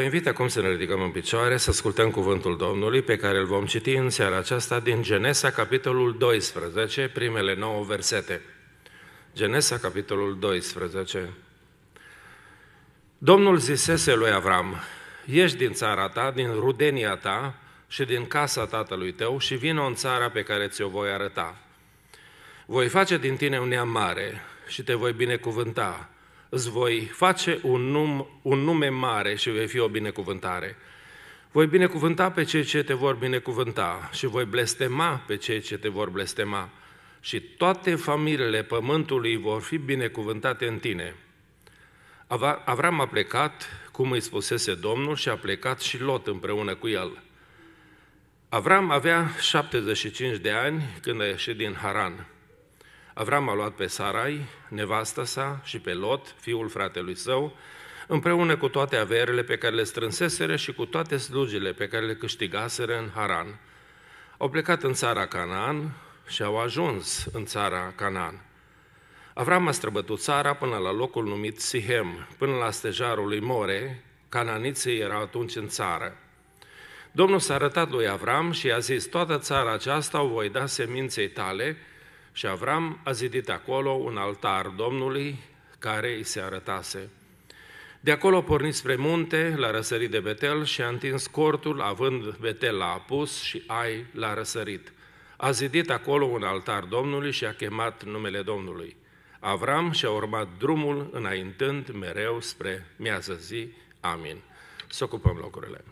Vă invit acum să ne ridicăm în picioare, să ascultăm cuvântul Domnului pe care îl vom citi în seara aceasta din Genesa, capitolul 12, primele 9 versete. Genesa, capitolul 12. Domnul zisese lui Avram, ieși din țara ta, din rudenia ta și din casa tatălui tău și vină în țara pe care ți-o voi arăta. Voi face din tine un neam mare și te voi binecuvânta îți voi face un, num, un nume mare și vei fi o binecuvântare. Voi binecuvânta pe cei ce te vor binecuvânta și voi blestema pe cei ce te vor blestema și toate familiile pământului vor fi binecuvântate în tine. Avram a plecat, cum îi spusese Domnul, și a plecat și Lot împreună cu el. Avram avea 75 de ani când a ieșit din Haran. Avram a luat pe Sarai, nevasta sa, și pe Lot, fiul fratelui său, împreună cu toate averele pe care le strânseseră și cu toate slujile pe care le câștigaseră în Haran. Au plecat în țara Canaan și au ajuns în țara Canaan. Avram a străbătut țara până la locul numit Sihem, până la stejarul lui More, cananiții erau atunci în țară. Domnul s-a arătat lui Avram și i-a zis, toată țara aceasta o voi da seminței tale, și Avram a zidit acolo un altar Domnului care îi se arătase. De acolo a pornit spre munte, la răsărit de Betel și a întins cortul, având Betel la apus și Ai la răsărit. A zidit acolo un altar Domnului și a chemat numele Domnului. Avram și-a urmat drumul înaintând mereu spre miază zi. Amin. Să ocupăm locurile.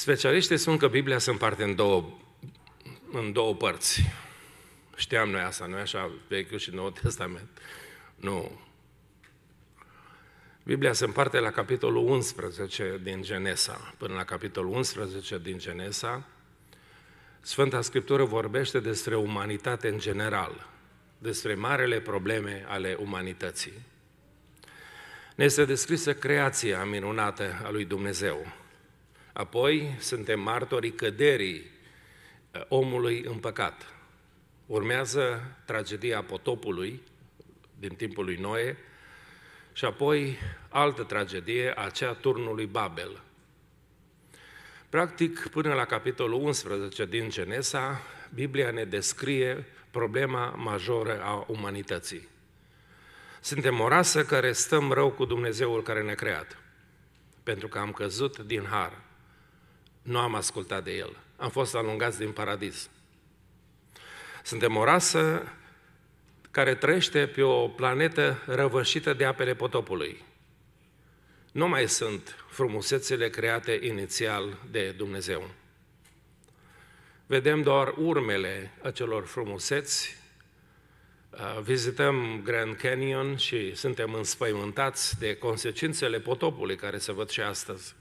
Specialiștii spun că Biblia se împarte în două, în două părți. Știam noi asta, nu așa, Vechiul și Noul Testament. Nu. Biblia se împarte la capitolul 11 din Genesa, până la capitolul 11 din Genesa. Sfânta Scriptură vorbește despre umanitate în general, despre marele probleme ale umanității. Ne este descrisă creația minunată a lui Dumnezeu, Apoi suntem martorii căderii uh, omului în păcat. Urmează tragedia potopului din timpul lui Noe și apoi altă tragedie, aceea turnului Babel. Practic, până la capitolul 11 din Genesa, Biblia ne descrie problema majoră a umanității. Suntem o rasă care stăm rău cu Dumnezeul care ne-a creat, pentru că am căzut din har nu am ascultat de el. Am fost alungați din paradis. Suntem o rasă care trăiește pe o planetă răvășită de apele potopului. Nu mai sunt frumusețele create inițial de Dumnezeu. Vedem doar urmele acelor frumuseți, vizităm Grand Canyon și suntem înspăimântați de consecințele potopului care se văd și astăzi.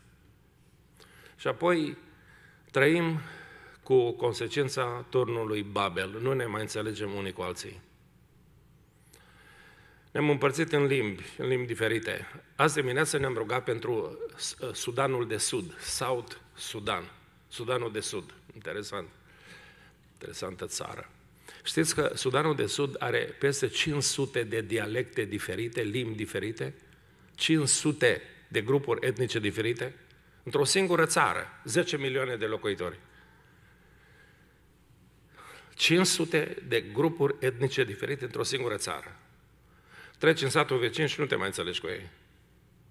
Și apoi trăim cu consecința turnului Babel. Nu ne mai înțelegem unii cu alții. Ne-am împărțit în limbi, în limbi diferite. Azi dimineață ne-am rugat pentru uh, Sudanul de Sud, South Sudan, Sudanul de Sud. Interesant. Interesantă țară. Știți că Sudanul de Sud are peste 500 de dialecte diferite, limbi diferite, 500 de grupuri etnice diferite, Într-o singură țară, 10 milioane de locuitori. 500 de grupuri etnice diferite într-o singură țară. Treci în satul vecin și nu te mai înțelegi cu ei.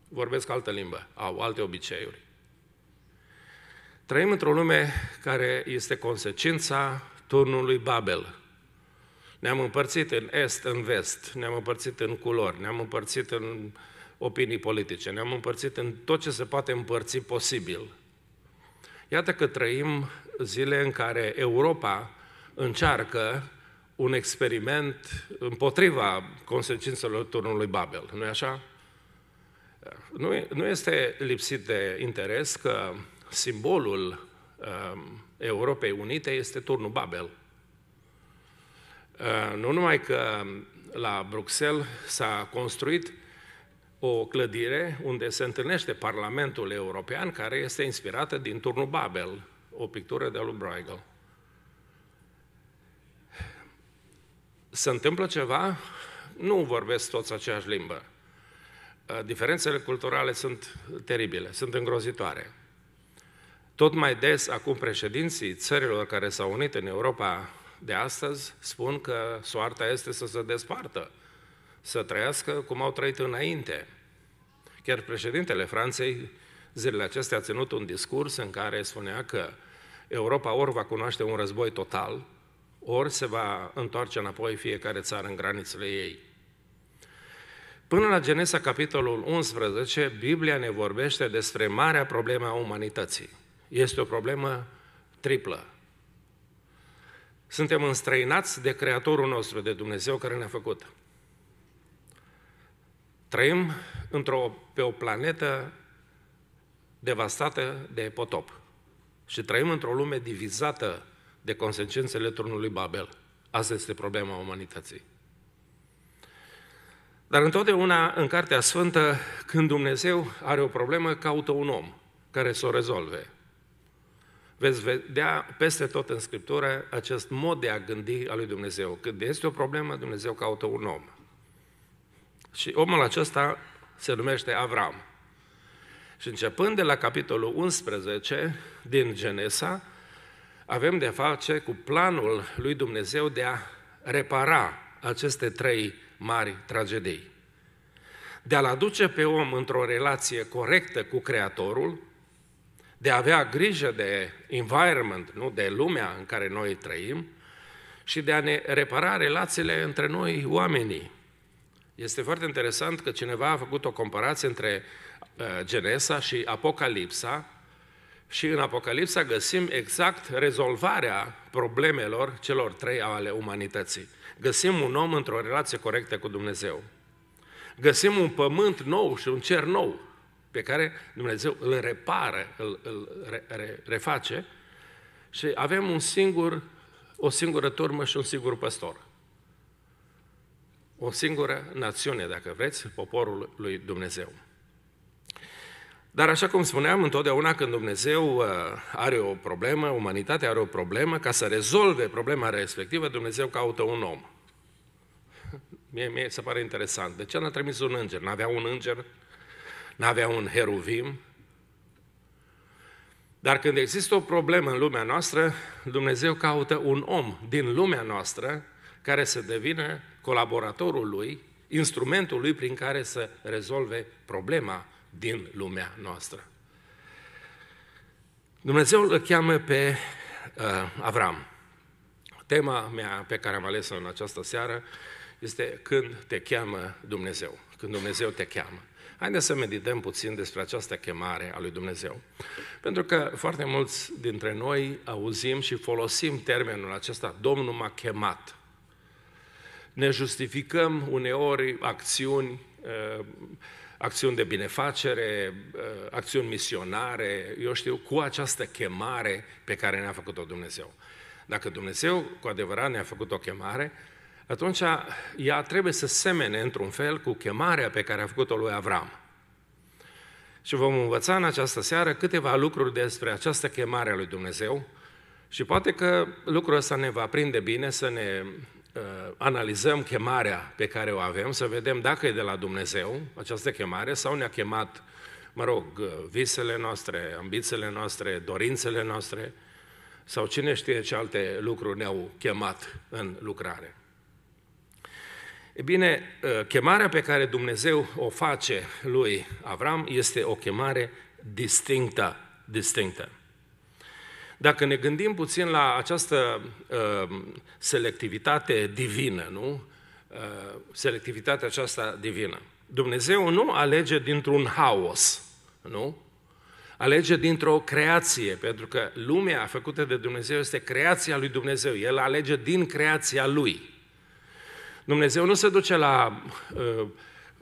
Vorbesc altă limbă, au alte obiceiuri. Trăim într-o lume care este consecința turnului Babel. Ne-am împărțit în est, în vest, ne-am împărțit în culori, ne-am împărțit în uh, opinii politice. Ne-am împărțit în tot ce se poate împărți posibil. Iată că trăim zile în care Europa încearcă un experiment împotriva consecințelor turnului Babel. nu e așa? Nu, nu este lipsit de interes că simbolul um, Europei Unite este turnul Babel. Uh, nu numai că la Bruxelles s-a construit o clădire unde se întâlnește Parlamentul European, care este inspirată din Turnul Babel, o pictură de lui Bruegel. Se întâmplă ceva, nu vorbesc toți aceeași limbă. Diferențele culturale sunt teribile, sunt îngrozitoare. Tot mai des, acum, președinții țărilor care s-au unit în Europa de astăzi spun că soarta este să se despartă să trăiască cum au trăit înainte. Chiar președintele Franței zilele acestea a ținut un discurs în care spunea că Europa ori va cunoaște un război total, ori se va întoarce înapoi fiecare țară în granițele ei. Până la Genesa, capitolul 11, Biblia ne vorbește despre marea problemă a umanității. Este o problemă triplă. Suntem înstrăinați de Creatorul nostru, de Dumnezeu care ne-a făcut. Trăim într-o, pe o planetă devastată de potop și trăim într-o lume divizată de consecințele turnului Babel. Asta este problema umanității. Dar întotdeauna în Cartea Sfântă, când Dumnezeu are o problemă, caută un om care să o rezolve. Veți vedea peste tot în Scriptură acest mod de a gândi al lui Dumnezeu. Când este o problemă, Dumnezeu caută un om. Și omul acesta se numește Avram. Și începând de la capitolul 11 din Genesa, avem de face cu planul lui Dumnezeu de a repara aceste trei mari tragedii. De a-l aduce pe om într-o relație corectă cu Creatorul, de a avea grijă de environment, nu de lumea în care noi trăim, și de a ne repara relațiile între noi, oamenii. Este foarte interesant că cineva a făcut o comparație între uh, Genesa și Apocalipsa și în Apocalipsa găsim exact rezolvarea problemelor celor trei ale umanității. Găsim un om într-o relație corectă cu Dumnezeu. Găsim un pământ nou și un cer nou pe care Dumnezeu îl repară, îl, îl re, re, reface și avem un singur, o singură turmă și un singur păstor o singură națiune, dacă vreți, poporul lui Dumnezeu. Dar așa cum spuneam, întotdeauna când Dumnezeu uh, are o problemă, umanitatea are o problemă, ca să rezolve problema respectivă, Dumnezeu caută un om. Mie, mie se pare interesant. De ce n-a trimis un înger? N-avea un înger? N-avea un heruvim? Dar când există o problemă în lumea noastră, Dumnezeu caută un om din lumea noastră care să devină colaboratorul lui, instrumentul lui prin care să rezolve problema din lumea noastră. Dumnezeu îl cheamă pe uh, Avram. Tema mea pe care am ales-o în această seară este când te cheamă Dumnezeu, când Dumnezeu te cheamă. Haideți să medităm puțin despre această chemare a lui Dumnezeu. Pentru că foarte mulți dintre noi auzim și folosim termenul acesta, Domnul m-a chemat ne justificăm uneori acțiuni, uh, acțiuni de binefacere, uh, acțiuni misionare, eu știu, cu această chemare pe care ne-a făcut-o Dumnezeu. Dacă Dumnezeu cu adevărat ne-a făcut o chemare, atunci ea trebuie să semene într-un fel cu chemarea pe care a făcut-o lui Avram. Și vom învăța în această seară câteva lucruri despre această chemare a lui Dumnezeu și poate că lucrul ăsta ne va prinde bine să ne Uh, analizăm chemarea pe care o avem, să vedem dacă e de la Dumnezeu această chemare sau ne-a chemat, mă rog, uh, visele noastre, ambițiile noastre, dorințele noastre sau cine știe ce alte lucruri ne-au chemat în lucrare. E bine, uh, chemarea pe care Dumnezeu o face lui Avram este o chemare distinctă, distinctă. Dacă ne gândim puțin la această uh, selectivitate divină, nu? Uh, selectivitatea aceasta divină. Dumnezeu nu alege dintr-un haos, nu? Alege dintr-o creație, pentru că lumea făcută de Dumnezeu este creația lui Dumnezeu. El alege din creația lui. Dumnezeu nu se duce la, uh,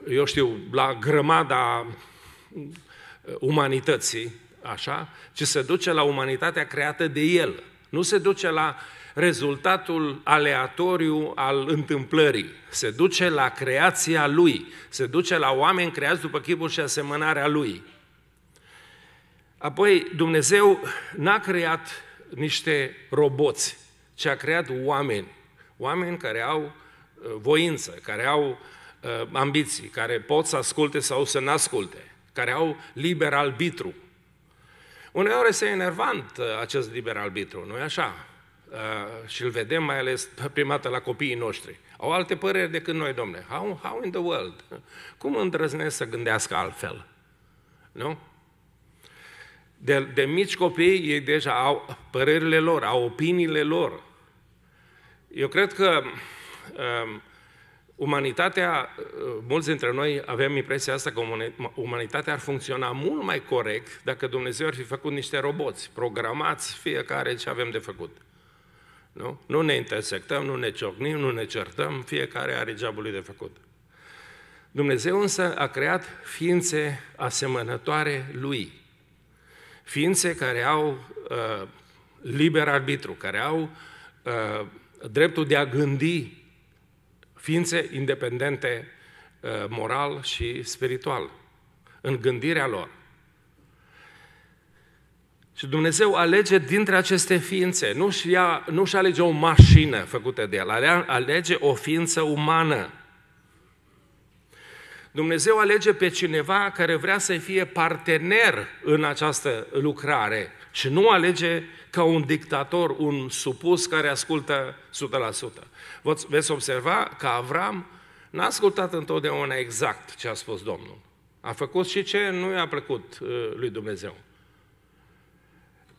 eu știu, la grămada uh, umanității așa, ci se duce la umanitatea creată de El. Nu se duce la rezultatul aleatoriu al întâmplării. Se duce la creația Lui. Se duce la oameni creați după chipul și asemănarea Lui. Apoi, Dumnezeu n-a creat niște roboți, ci a creat oameni. Oameni care au uh, voință, care au uh, ambiții, care pot să asculte sau să nu asculte, care au liber arbitru, Uneori este enervant uh, acest liber arbitru, nu-i așa? Uh, și îl vedem mai ales prima dată la copiii noștri. Au alte păreri decât noi, domne. How, how in the world? Cum îndrăznesc să gândească altfel? Nu? De, de mici copii ei deja au părerile lor, au opiniile lor. Eu cred că uh, Umanitatea, uh, mulți dintre noi avem impresia asta că umanitatea ar funcționa mult mai corect dacă Dumnezeu ar fi făcut niște roboți, programați fiecare ce avem de făcut. Nu? Nu ne intersectăm, nu ne ciocnim, nu ne certăm, fiecare are geabul lui de făcut. Dumnezeu însă a creat ființe asemănătoare lui. Ființe care au uh, liber arbitru, care au uh, dreptul de a gândi ființe independente uh, moral și spiritual, în gândirea lor. Și Dumnezeu alege dintre aceste ființe, nu-și, ia, nu-și alege o mașină făcută de el, alege o ființă umană. Dumnezeu alege pe cineva care vrea să fie partener în această lucrare și nu alege ca un dictator, un supus care ascultă 100%. Veți observa că Avram n-a ascultat întotdeauna exact ce a spus Domnul. A făcut și ce nu i-a plăcut uh, lui Dumnezeu.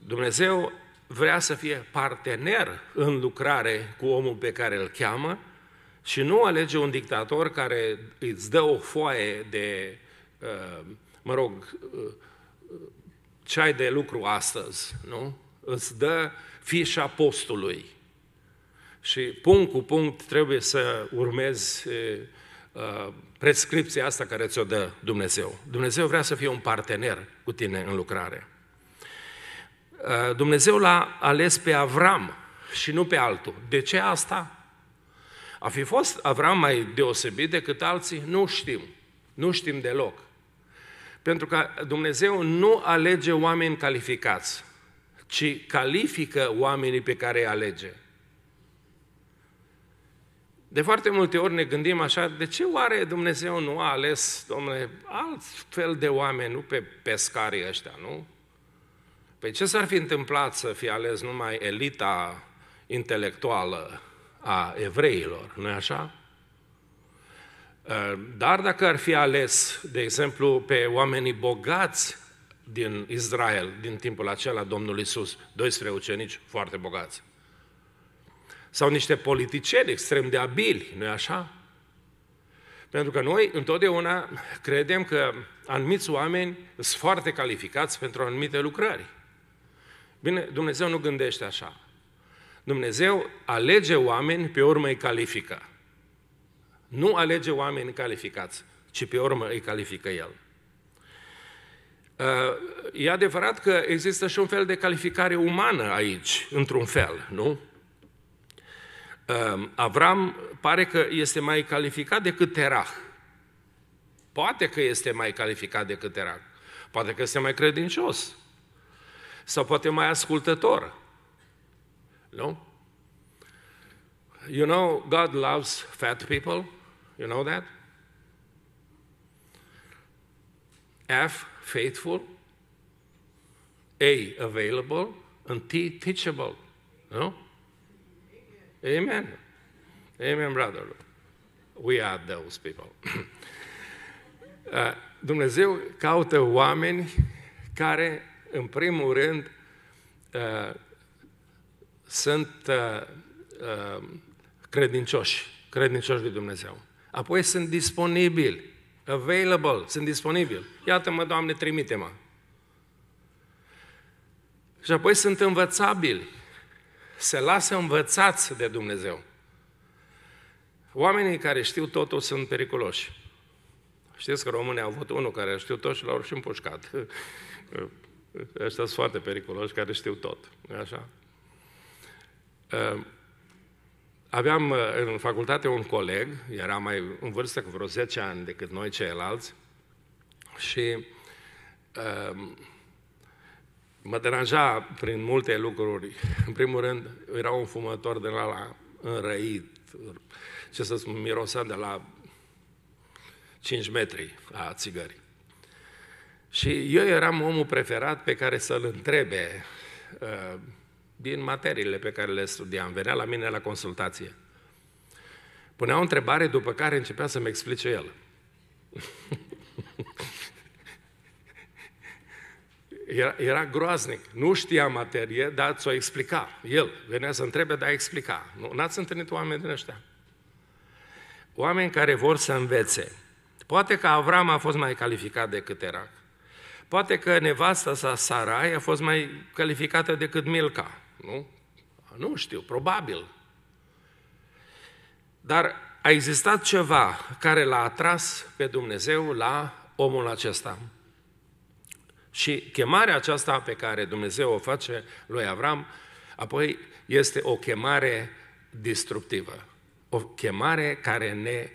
Dumnezeu vrea să fie partener în lucrare cu omul pe care îl cheamă și nu alege un dictator care îți dă o foaie de, uh, mă rog, uh, ce ai de lucru astăzi, nu? îți dă fișa postului. Și punct cu punct trebuie să urmezi prescripția asta care ți-o dă Dumnezeu. Dumnezeu vrea să fie un partener cu tine în lucrare. Dumnezeu l-a ales pe Avram și nu pe altul. De ce asta? A fi fost Avram mai deosebit decât alții? Nu știm. Nu știm deloc. Pentru că Dumnezeu nu alege oameni calificați ci califică oamenii pe care îi alege. De foarte multe ori ne gândim așa, de ce oare Dumnezeu nu a ales, domnule, alt fel de oameni, nu pe pescarii ăștia, nu? Pe păi ce s-ar fi întâmplat să fie ales numai elita intelectuală a evreilor, nu-i așa? Dar dacă ar fi ales, de exemplu, pe oamenii bogați din Israel, din timpul acela, Domnul Isus, 12 ucenici foarte bogați. Sau niște politicieni extrem de abili, nu e așa? Pentru că noi întotdeauna credem că anumiți oameni sunt foarte calificați pentru anumite lucrări. Bine, Dumnezeu nu gândește așa. Dumnezeu alege oameni, pe urmă îi califică. Nu alege oameni calificați, ci pe urmă îi califică El. Uh, e adevărat că există și un fel de calificare umană aici, într-un fel, nu? Uh, Avram pare că este mai calificat decât Terah. Poate că este mai calificat decât Terah. Poate că este mai credincios. Sau poate mai ascultător. Nu? You know, God loves fat people. You know that? F faithful, A, available, and T, teachable. No? Amen. Amen, brother. We are those people. Uh, Dumnezeu caută oameni care, în primul rând, uh, sunt uh, credincioși, credincioși lui Dumnezeu. Apoi sunt disponibili available, sunt disponibil. Iată-mă, Doamne, trimite-mă. Și apoi sunt învățabili, se lasă învățați de Dumnezeu. Oamenii care știu totul sunt periculoși. Știți că românii au avut unul care știu tot și l-au și împușcat. Ăștia sunt foarte periculoși, care știu tot. Așa? Ă, Aveam uh, în facultate un coleg, era mai în vârstă cu vreo 10 ani decât noi ceilalți, și uh, mă deranja prin multe lucruri. În primul rând, era un fumător de la, la înrăit, ce să spun, mirosea de la 5 metri a țigării. Și eu eram omul preferat pe care să-l întrebe uh, din materiile pe care le studiam. Venea la mine la consultație. Punea o întrebare, după care începea să-mi explice el. era, era groaznic. Nu știa materie, dar ți-o explica. El venea să întrebe, dar explica. Nu, n-ați întâlnit oameni din ăștia? Oameni care vor să învețe. Poate că Avram a fost mai calificat decât era. Poate că nevasta sa Sarai a fost mai calificată decât Milca. Nu? Nu știu, probabil. Dar a existat ceva care l-a atras pe Dumnezeu la omul acesta. Și chemarea aceasta pe care Dumnezeu o face lui Avram, apoi este o chemare destructivă. O chemare care ne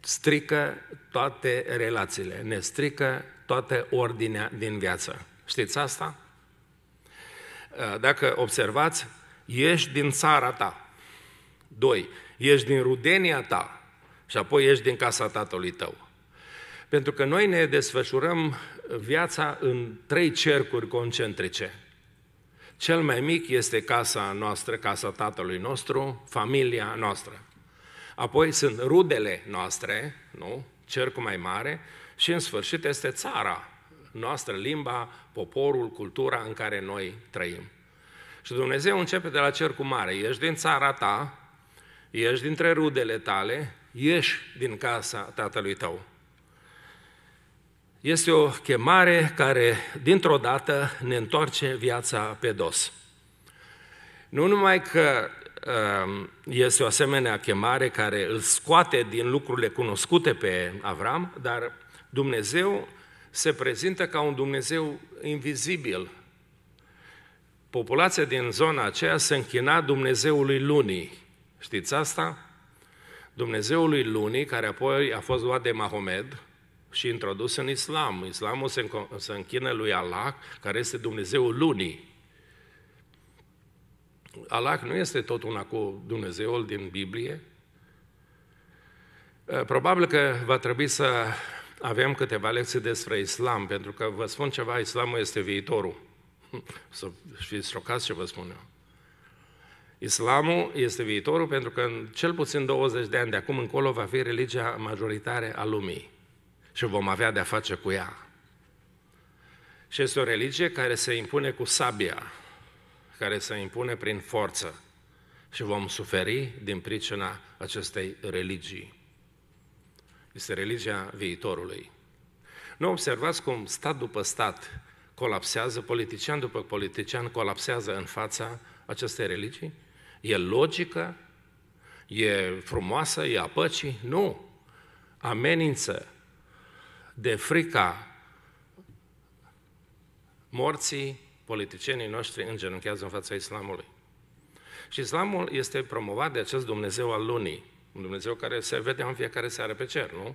strică toate relațiile, ne strică toată ordinea din viață. Știți asta? Eh, dacă observați, ești din țara ta. doi, Ești din rudenia ta și apoi ești din casa tatălui tău. Pentru că noi ne desfășurăm viața în trei cercuri concentrice. Cel mai mic este casa noastră, casa tatălui nostru, familia noastră. Apoi sunt rudele noastre, nu? Cercul mai mare și în sfârșit este țara noastră, limba, poporul, cultura în care noi trăim. Și Dumnezeu începe de la cercul mare. Ești din țara ta, ești dintre rudele tale, ieși din casa tatălui tău. Este o chemare care, dintr-o dată, ne întoarce viața pe dos. Nu numai că um, este o asemenea chemare care îl scoate din lucrurile cunoscute pe Avram, dar Dumnezeu se prezintă ca un Dumnezeu invizibil. Populația din zona aceea se închina Dumnezeului Lunii. Știți asta? Dumnezeului Lunii, care apoi a fost luat de Mahomed și introdus în Islam. Islamul se, închină lui Allah, care este Dumnezeul Lunii. Allah nu este tot una cu Dumnezeul din Biblie. Eh, probabil că va trebui să aveam câteva lecții despre islam, pentru că vă spun ceva, islamul este viitorul. Să fiți șocați ce vă spun eu. Islamul este viitorul pentru că în cel puțin 20 de ani de acum încolo va fi religia majoritare a lumii și vom avea de-a face cu ea. Și este o religie care se impune cu sabia, care se impune prin forță și vom suferi din pricina acestei religii. Este religia viitorului. Nu observați cum stat după stat colapsează, politician după politician colapsează în fața acestei religii? E logică? E frumoasă? E a păcii? Nu! Amenință de frica morții politicienii noștri îngenunchează în fața islamului. Și islamul este promovat de acest Dumnezeu al lunii. Un Dumnezeu care se vede în fiecare seară pe cer, nu?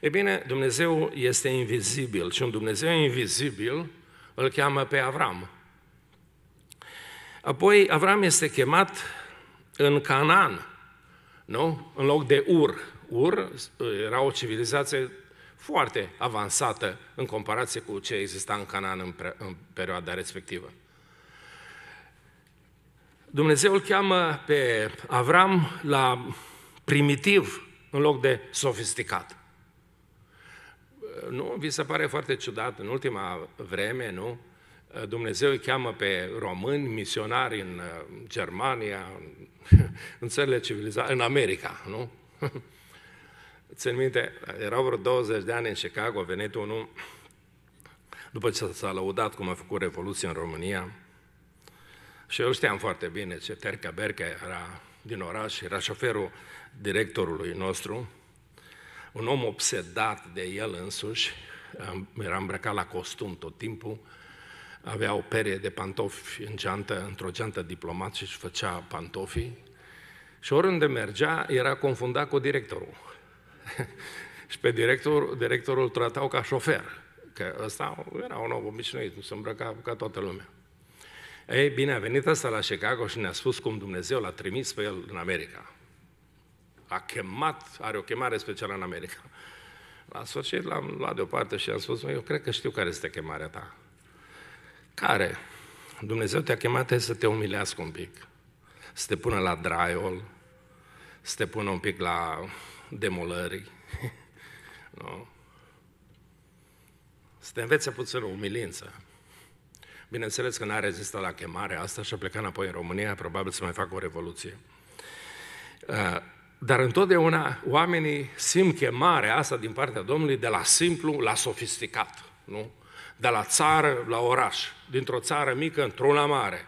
E bine, Dumnezeu este invizibil și un Dumnezeu invizibil îl cheamă pe Avram. Apoi Avram este chemat în Canaan, nu? În loc de Ur. Ur era o civilizație foarte avansată în comparație cu ce exista în Canaan în, pre- în perioada respectivă. Dumnezeu îl cheamă pe Avram la primitiv în loc de sofisticat. Nu? Vi se pare foarte ciudat în ultima vreme, nu? Dumnezeu îi cheamă pe români, misionari în uh, Germania, în țările civilizate, în America, nu? Țin minte, erau vreo 20 de ani în Chicago, a venit unul, după ce s-a lăudat cum a făcut Revoluția în România, și eu știam foarte bine ce Terca Berca era din oraș, era șoferul directorului nostru, un om obsedat de el însuși, era îmbrăcat la costum tot timpul, avea o perie de pantofi în geantă, într-o geantă diplomat și își făcea pantofii și oriunde mergea era confundat cu directorul. și pe director, directorul tratau ca șofer, că ăsta era un om obișnuit, nu se îmbrăca ca toată lumea. Ei bine, a venit ăsta la Chicago și ne-a spus cum Dumnezeu l-a trimis pe el în America a chemat, are o chemare specială în America. La sfârșit l-am luat deoparte și am spus, eu cred că știu care este chemarea ta. Care? Dumnezeu te-a chemat să te umilească un pic, să te pună la draiol, să te pună un pic la demolări, nu? să te învețe puțin o umilință. Bineînțeles că n-a rezistat la chemarea asta și a plecat înapoi în România, probabil să mai facă o revoluție. Uh, dar întotdeauna oamenii simt chemarea asta din partea Domnului de la simplu la sofisticat, nu? De la țară la oraș, dintr-o țară mică într-una mare,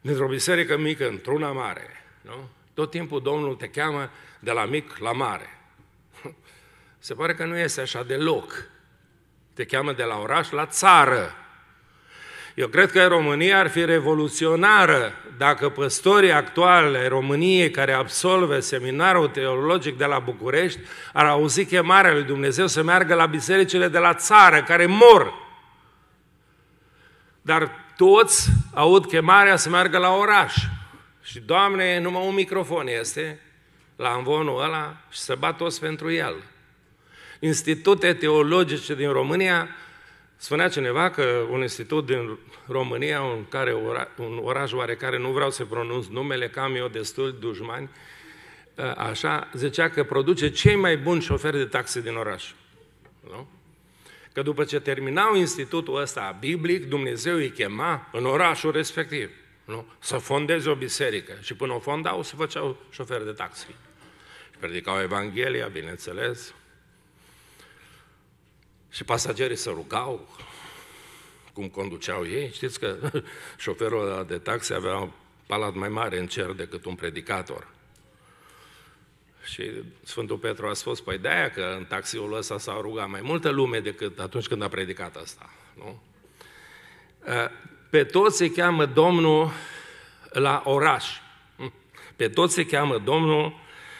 dintr-o biserică mică într-una mare, nu? Tot timpul Domnul te cheamă de la mic la mare. Se pare că nu este așa deloc. Te cheamă de la oraș la țară, eu cred că România ar fi revoluționară dacă păstorii actuale ai României care absolve seminarul teologic de la București ar auzi chemarea lui Dumnezeu să meargă la bisericile de la țară, care mor. Dar toți aud chemarea să meargă la oraș. Și, Doamne, numai un microfon este la învonul ăla și să bat toți pentru el. Institute teologice din România Spunea cineva că un institut din România, un, care ora, un oraș oarecare, nu vreau să pronunț numele, cam eu destul dușmani, ă, așa, zicea că produce cei mai buni șoferi de taxi din oraș. Nu? Că după ce terminau institutul ăsta biblic, Dumnezeu îi chema în orașul respectiv nu? să fondeze o biserică. Și până o fondau, se făceau șoferi de taxi. Și predicau Evanghelia, bineînțeles, și pasagerii se rugau cum conduceau ei. Știți că șoferul de taxi avea un palat mai mare în cer decât un predicator. Și Sfântul Petru a spus, păi de-aia că în taxiul ăsta s-a rugat mai multă lume decât atunci când a predicat asta. Nu? Pe toți se cheamă Domnul la oraș. Pe toți se cheamă Domnul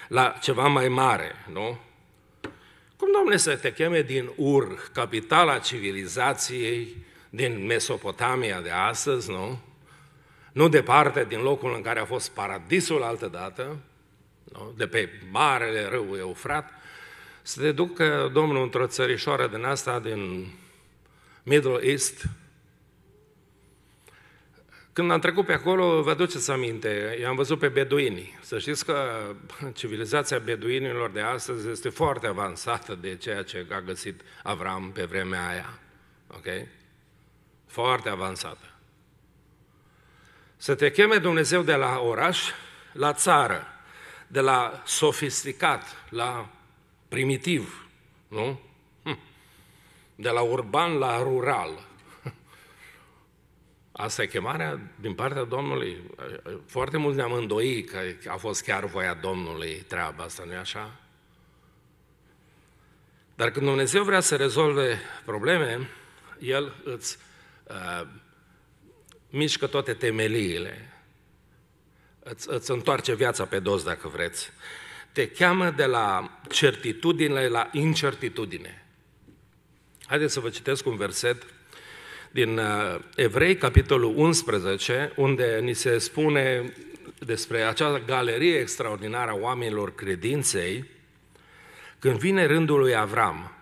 la ceva mai mare, nu? Cum, domnule, să te cheme din Ur, capitala civilizației din Mesopotamia de astăzi, nu? Nu departe din locul în care a fost paradisul altădată, nu? de pe marele râu Eufrat, să te ducă Domnul într-o țărișoară din asta, din Middle East, când am trecut pe acolo, vă duceți aminte, i-am văzut pe beduini. Să știți că civilizația beduinilor de astăzi este foarte avansată de ceea ce a găsit Avram pe vremea aia. Ok? Foarte avansată. Să te cheme Dumnezeu de la oraș la țară, de la sofisticat la primitiv, nu? Hm. De la urban la rural. Asta e chemarea din partea Domnului. Foarte mult ne-am îndoit că a fost chiar voia Domnului treaba asta, nu-i așa? Dar când Dumnezeu vrea să rezolve probleme, El îți uh, mișcă toate temeliile, îți, îți întoarce viața pe dos, dacă vreți. Te cheamă de la certitudine la incertitudine. Haideți să vă citesc un verset din uh, Evrei, capitolul 11, unde ni se spune despre acea galerie extraordinară a oamenilor credinței, când vine rândul lui Avram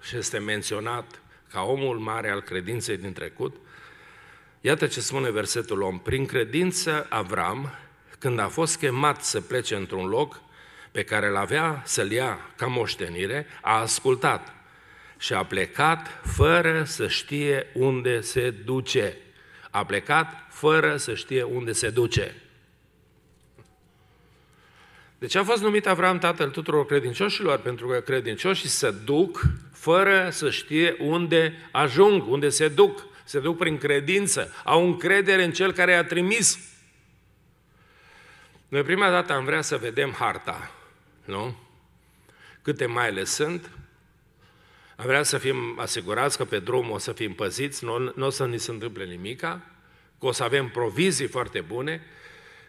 și este menționat ca omul mare al credinței din trecut, iată ce spune versetul om: Prin credință Avram, când a fost chemat să plece într-un loc pe care l avea să-l ia ca moștenire, a ascultat și a plecat fără să știe unde se duce. A plecat fără să știe unde se duce. Deci a fost numit Avram tatăl tuturor credincioșilor, pentru că credincioșii se duc fără să știe unde ajung, unde se duc. Se duc prin credință, au încredere în cel care i-a trimis. Noi prima dată am vrea să vedem harta, nu? Câte maile sunt, am vrea să fim asigurați că pe drum o să fim păziți, nu, nu o să ni se întâmple nimica, că o să avem provizii foarte bune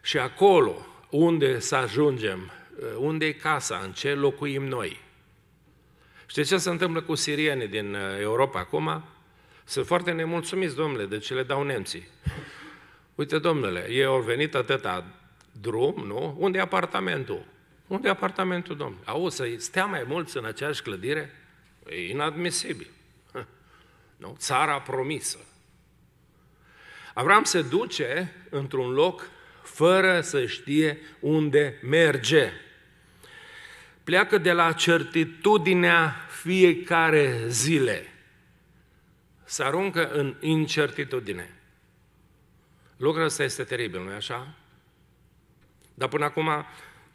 și acolo unde să ajungem, uh, unde e casa, în ce locuim noi. Știți ce se întâmplă cu sirienii din uh, Europa acum? Sunt foarte nemulțumiți, domnule, de ce le dau nemții. Uite, domnule, ei au venit atâta drum, nu? Unde e apartamentul? Unde e apartamentul, domnule? Au să stea mai mulți în aceeași clădire? E inadmisibil. Nu? Țara promisă. Avram se duce într-un loc fără să știe unde merge. Pleacă de la certitudinea fiecare zile. Se aruncă în incertitudine. Lucrul ăsta este teribil, nu-i așa? Dar până acum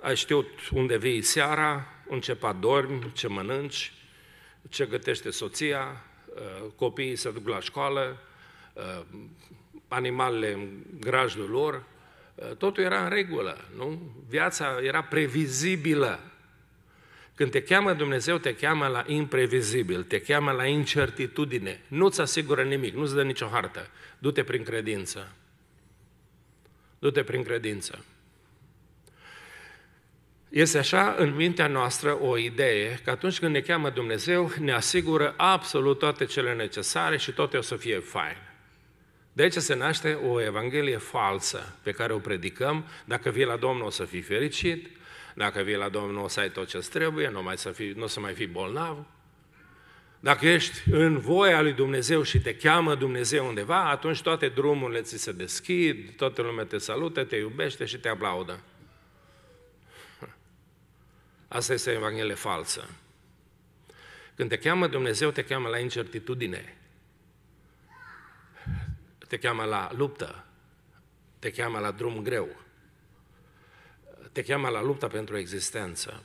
ai știut unde vii seara, în ce dormi, ce mănânci, ce gătește soția, uh, copiii se duc la școală, uh, animalele în grajdul lor, uh, totul era în regulă, nu? Viața era previzibilă. Când te cheamă Dumnezeu, te cheamă la imprevizibil, te cheamă la incertitudine. Nu-ți asigură nimic, nu-ți dă nicio hartă. Du-te prin credință. Du-te prin credință. Este așa în mintea noastră o idee că atunci când ne cheamă Dumnezeu, ne asigură absolut toate cele necesare și toate o să fie fain. De aici se naște o evanghelie falsă pe care o predicăm, dacă vii la Domnul o să fii fericit, dacă vii la Domnul o să ai tot ce trebuie, nu, mai să fii, nu o să mai fii bolnav. Dacă ești în voia lui Dumnezeu și te cheamă Dumnezeu undeva, atunci toate drumurile ți se deschid, toată lumea te salută, te iubește și te aplaudă. Asta este o Evanghelie falsă. Când te cheamă Dumnezeu, te cheamă la incertitudine, te cheamă la luptă, te cheamă la drum greu, te cheamă la lupta pentru existență.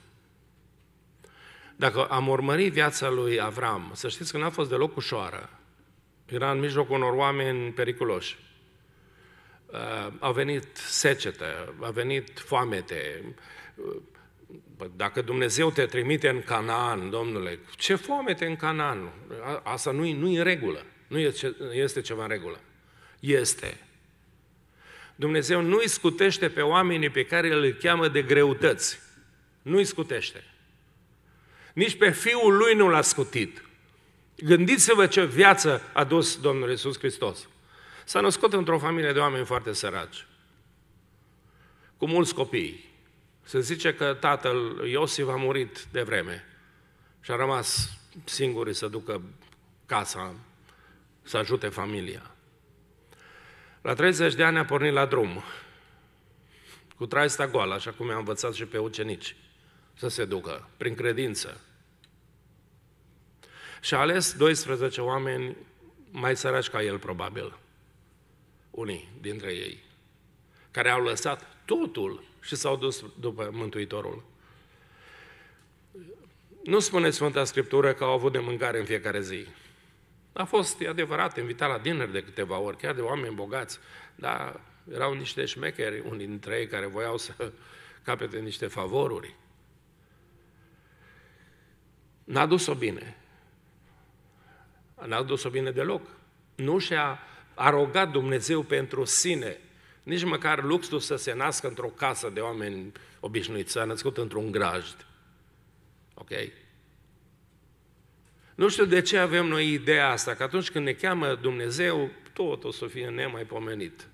Dacă am urmărit viața lui Avram, să știți că n-a fost deloc ușoară. Era în mijlocul unor oameni periculoși. Uh, a venit secetă, a venit foamete, uh, dacă Dumnezeu te trimite în Canaan, domnule, ce te în Canaan? Asta nu-i, nu în regulă. Nu este ceva în regulă. Este. Dumnezeu nu i scutește pe oamenii pe care îl cheamă de greutăți. Nu i scutește. Nici pe fiul lui nu l-a scutit. Gândiți-vă ce viață a dus Domnul Iisus Hristos. S-a născut într-o familie de oameni foarte săraci, cu mulți copii. Se zice că tatăl Iosif a murit de vreme și a rămas singur să ducă casa, să ajute familia. La 30 de ani a pornit la drum, cu traista goală, așa cum i-a învățat și pe ucenici, să se ducă, prin credință. Și a ales 12 oameni mai săraci ca el, probabil, unii dintre ei, care au lăsat totul și s-au dus după Mântuitorul. Nu spuneți Sfânta Scriptură că au avut de mâncare în fiecare zi. A fost, e adevărat, invitat la dinner de câteva ori, chiar de oameni bogați, dar erau niște șmecheri, unii dintre ei care voiau să capete niște favoruri. N-a dus-o bine. N-a dus-o bine deloc. Nu și-a arogat Dumnezeu pentru sine nici măcar luxul să se nască într-o casă de oameni obișnuiți, s-a născut într-un grajd. Ok? Nu știu de ce avem noi ideea asta, că atunci când ne cheamă Dumnezeu, tot o să fie nemaipomenit.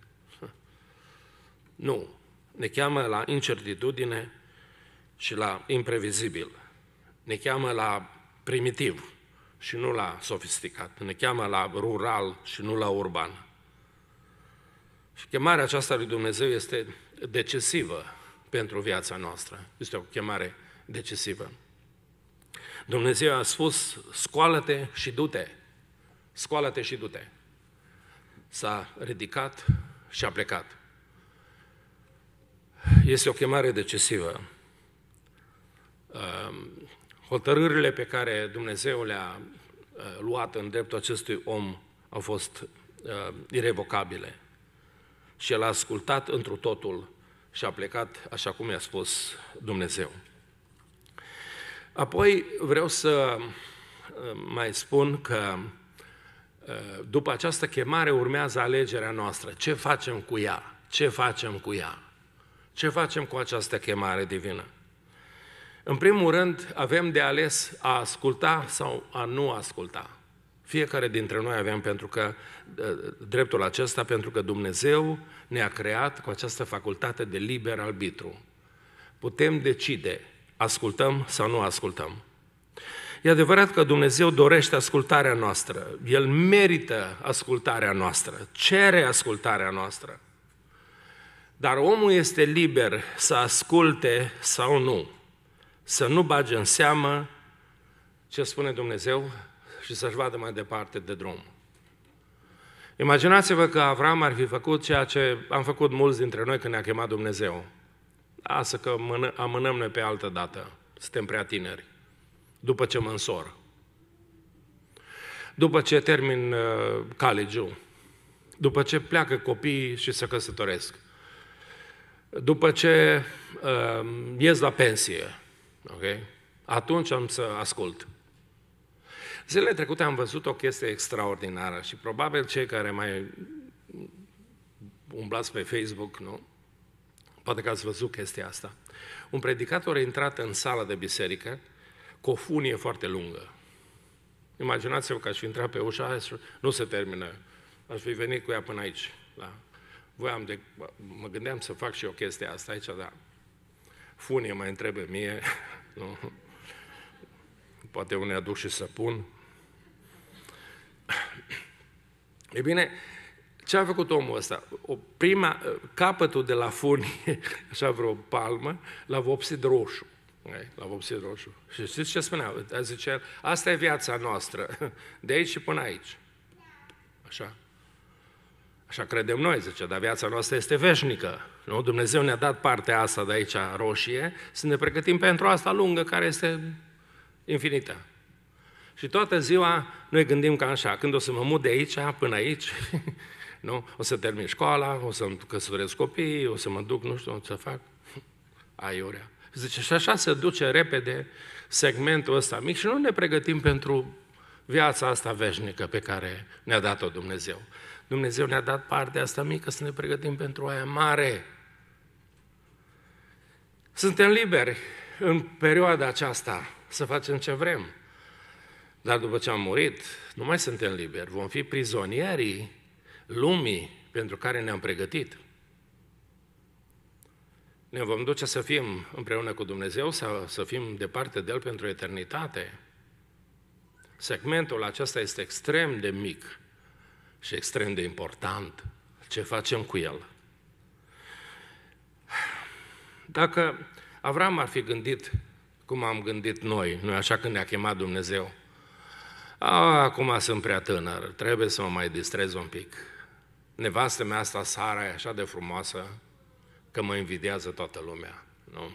Nu. Ne cheamă la incertitudine și la imprevizibil. Ne cheamă la primitiv și nu la sofisticat. Ne cheamă la rural și nu la urban și chemarea aceasta lui Dumnezeu este decisivă pentru viața noastră. Este o chemare decisivă. Dumnezeu a spus, scoală-te și du-te. Scoală-te și du-te. S-a ridicat și a plecat. Este o chemare decisivă. Ehm, hotărârile pe care Dumnezeu le-a eh, luat în dreptul acestui om au fost eh, irrevocabile și el a ascultat întru totul și a plecat așa cum i-a spus Dumnezeu. Apoi vreau să uh, mai spun că uh, după această chemare urmează alegerea noastră. Ce facem cu ea? Ce facem cu ea? Ce facem cu această chemare divină? În primul rând, avem de ales a asculta sau a nu asculta. Fiecare dintre noi aveam pentru că, ă, dreptul acesta pentru că Dumnezeu ne-a creat cu această facultate de liber arbitru. Putem decide, ascultăm sau nu ascultăm. E adevărat că Dumnezeu dorește ascultarea noastră, El merită ascultarea noastră, cere ascultarea noastră. Dar omul este liber să asculte sau nu, să nu bage în seamă ce spune Dumnezeu, și să-și vadă mai departe de drum. Imaginați-vă că Avram ar fi făcut ceea ce am făcut mulți dintre noi când ne-a chemat Dumnezeu. Asta că amânăm noi pe altă dată, suntem prea tineri, după ce mă însor. După ce termin uh, college după ce pleacă copiii și se căsătoresc, după ce uh, ies la pensie, okay? atunci am să ascult. Zilele trecute am văzut o chestie extraordinară și probabil cei care mai umblați pe Facebook, nu? Poate că ați văzut chestia asta. Un predicator a intrat în sala de biserică cu o funie foarte lungă. Imaginați-vă că aș fi intrat pe ușa aia nu se termină. Aș fi venit cu ea până aici. Da? Voiam de... Mă gândeam să fac și o chestie asta aici, dar funie mai întrebe mie, nu? Poate unii aduc și să pun. E bine, ce a făcut omul ăsta? O prima, ă, capătul de la funie, așa vreo palmă, l-a vopsit roșu. La vopsit roșu. Și știți ce spunea? Zice, asta e viața noastră, de aici și până aici. Așa. Așa credem noi, zice, dar viața noastră este veșnică. Nu? Dumnezeu ne-a dat partea asta de aici roșie să ne pregătim pentru asta lungă care este infinită. Și toată ziua noi gândim ca așa, când o să mă mut de aici până aici, nu? o să termin școala, o să căsătoresc copiii, o să mă duc, nu știu, ce să fac, aiurea. Zice, și așa se duce repede segmentul ăsta mic și nu ne pregătim pentru viața asta veșnică pe care ne-a dat-o Dumnezeu. Dumnezeu ne-a dat partea asta mică să ne pregătim pentru aia mare. Suntem liberi în perioada aceasta să facem ce vrem. Dar după ce am murit, nu mai suntem liberi, vom fi prizonierii lumii pentru care ne-am pregătit. Ne vom duce să fim împreună cu Dumnezeu sau să fim departe de El pentru eternitate. Segmentul acesta este extrem de mic și extrem de important. Ce facem cu el? Dacă Avram ar fi gândit cum am gândit noi, nu așa când ne-a chemat Dumnezeu, a, acum sunt prea tânăr, trebuie să mă mai distrez un pic. Nevastă mea asta, Sara, e așa de frumoasă că mă invidiază toată lumea, nu?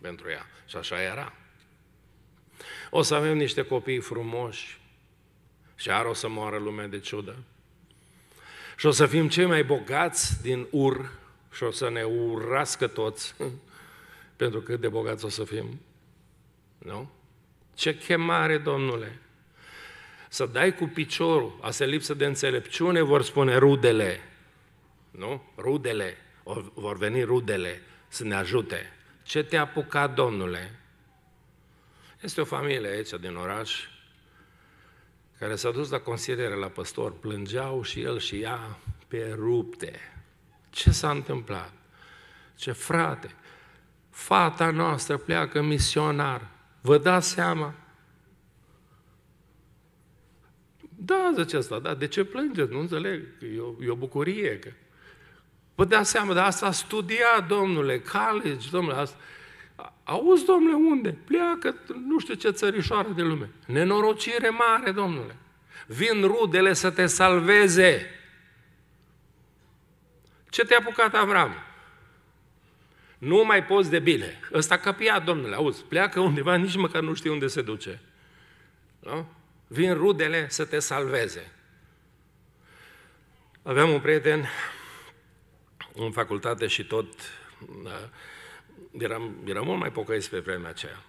Pentru ea. Și așa era. O să avem niște copii frumoși și ar o să moară lumea de ciudă. Și o să fim cei mai bogați din ur și o să ne urască toți pentru cât de bogați o să fim. Nu? Ce chemare, Domnule! Să dai cu piciorul, asta lipsă de înțelepciune, vor spune rudele. Nu? Rudele. Vor veni rudele să ne ajute. Ce te-a apucat, Domnule? Este o familie aici din oraș care s-a dus la consiliere la păstor. Plângeau și el și ea pe rupte. Ce s-a întâmplat? Ce frate, fata noastră pleacă misionar. Vă dați seama? Da, zice asta, da, de ce plângeți? Nu înțeleg, e o, e o bucurie. Că... Vă dea seama, dar asta studia, domnule, college, domnule, asta... Auzi, domnule, unde? Pleacă, nu știu ce țărișoară de lume. Nenorocire mare, domnule. Vin rudele să te salveze. Ce te-a apucat Avram? Nu mai poți de bine. Ăsta căpia, domnule, auzi, pleacă undeva, nici măcar nu știi unde se duce. Nu? Vin rudele să te salveze. Aveam un prieten în facultate și tot da, eram, eram mult mai pocăiți pe vremea aceea.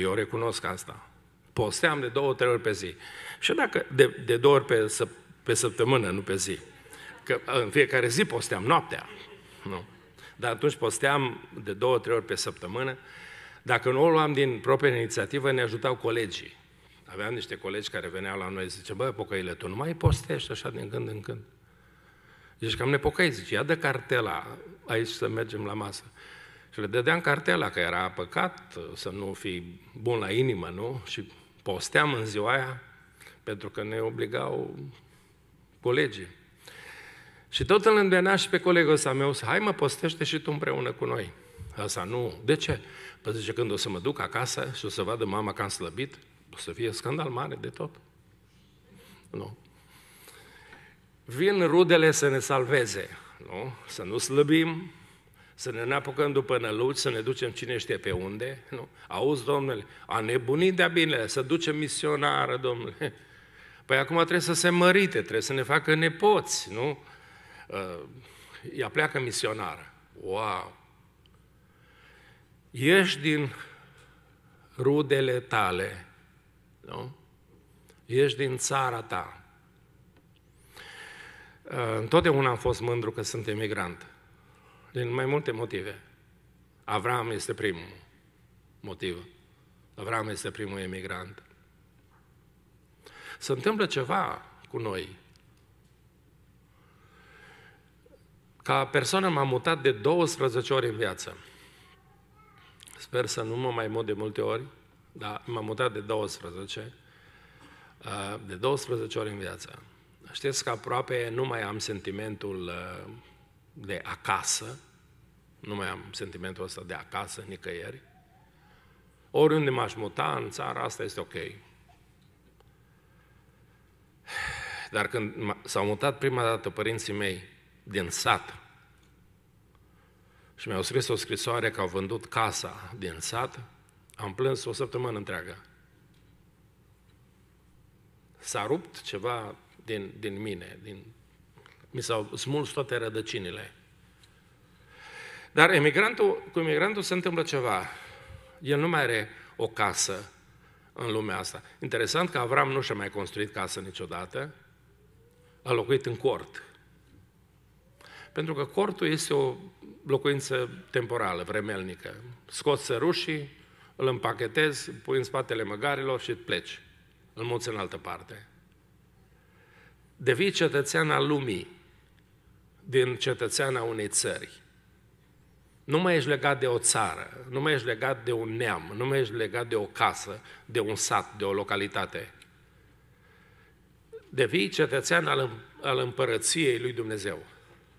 Eu recunosc asta. Posteam de două, trei ori pe zi. Și dacă de, de două ori pe, să, pe săptămână, nu pe zi. Că în fiecare zi posteam, noaptea. Nu. Dar atunci posteam de două, trei ori pe săptămână. Dacă nu o luam din propria inițiativă, ne ajutau colegii aveam niște colegi care veneau la noi, și zice, bă, pocăile, tu nu mai postești așa din când în când. Deci că am nepocăit, zice, ia de cartela aici să mergem la masă. Și le dădeam cartela, că era păcat să nu fii bun la inimă, nu? Și posteam în ziua aia, pentru că ne obligau colegii. Și tot îl îndemna și pe colegul ăsta meu, hai mă, postește și tu împreună cu noi. Asta nu. De ce? Păi zice, când o să mă duc acasă și o să vadă mama că am slăbit, o să fie scandal mare de tot. Nu. Vin rudele să ne salveze, nu? Să nu slăbim, să ne neapucăm după năluci, să ne ducem cine știe pe unde, nu? Auzi, domnule, a nebunit de-a bine, să ducem misionară, domnule. Păi acum trebuie să se mărite, trebuie să ne facă nepoți, nu? Uh, ea pleacă misionară. Wow! Ești din rudele tale, nu? Ești din țara ta. Ă, întotdeauna am fost mândru că sunt emigrant. Din mai multe motive. Avram este primul motiv. Avram este primul emigrant. Se întâmplă ceva cu noi. Ca persoană m-am mutat de 12 ori în viață. Sper să nu mă mai mut de multe ori, da, m-am mutat de 12, uh, de 12 ori în viață. Știți că aproape nu mai am sentimentul uh, de acasă, nu mai am sentimentul ăsta de acasă nicăieri. Oriunde m-aș muta în țara asta este ok. Dar când s-au mutat prima dată părinții mei din sat și mi-au scris o scrisoare că au vândut casa din sat am plâns o săptămână întreagă. S-a rupt ceva din, din mine, din, mi s-au smuls toate rădăcinile. Dar emigrantul, cu emigrantul se întâmplă ceva. El nu mai are o casă în lumea asta. Interesant că Avram nu și-a mai construit casă niciodată, a locuit în cort. Pentru că cortul este o locuință temporală, vremelnică. Scoți sărușii, îl împachetezi, îl pui în spatele măgarilor și pleci. Îl muți în altă parte. Devii cetățean al lumii din cetățeana unei țări. Nu mai ești legat de o țară, nu mai ești legat de un neam, nu mai ești legat de o casă, de un sat, de o localitate. Devii cetățean al, al împărăției lui Dumnezeu.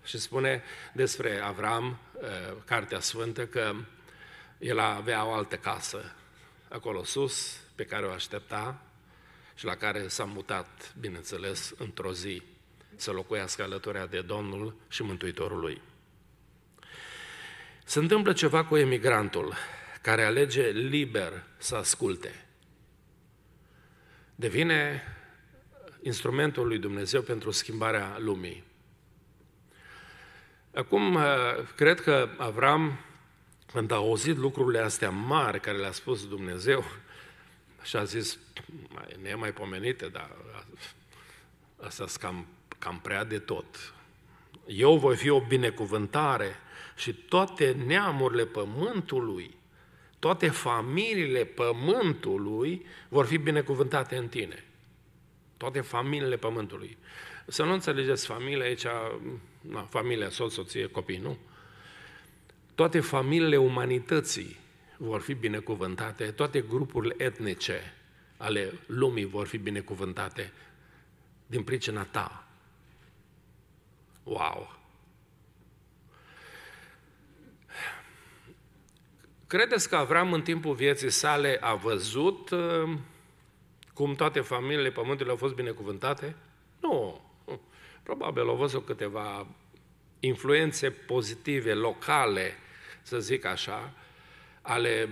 Și spune despre Avram, uh, Cartea Sfântă, că el avea o altă casă acolo sus, pe care o aștepta și la care s-a mutat, bineînțeles, într-o zi să locuiască alături de Domnul și Mântuitorul lui. Se întâmplă ceva cu emigrantul care alege liber să asculte. Devine instrumentul lui Dumnezeu pentru schimbarea lumii. Acum, cred că Avram când a auzit lucrurile astea mari care le-a spus Dumnezeu, și a zis, mai, mai pomenite, dar asta cam, cam prea de tot. Eu voi fi o binecuvântare și toate neamurile pământului, toate familiile pământului vor fi binecuvântate în tine. Toate familiile pământului. Să nu înțelegeți familia aici, na, familia, soț, soție, copii, nu? toate familiile umanității vor fi binecuvântate, toate grupurile etnice ale lumii vor fi binecuvântate din pricina ta. Wow! Credeți că Avram în timpul vieții sale a văzut uh, cum toate familiile pământului au fost binecuvântate? Nu. Probabil au văzut câteva influențe pozitive, locale, să zic așa, ale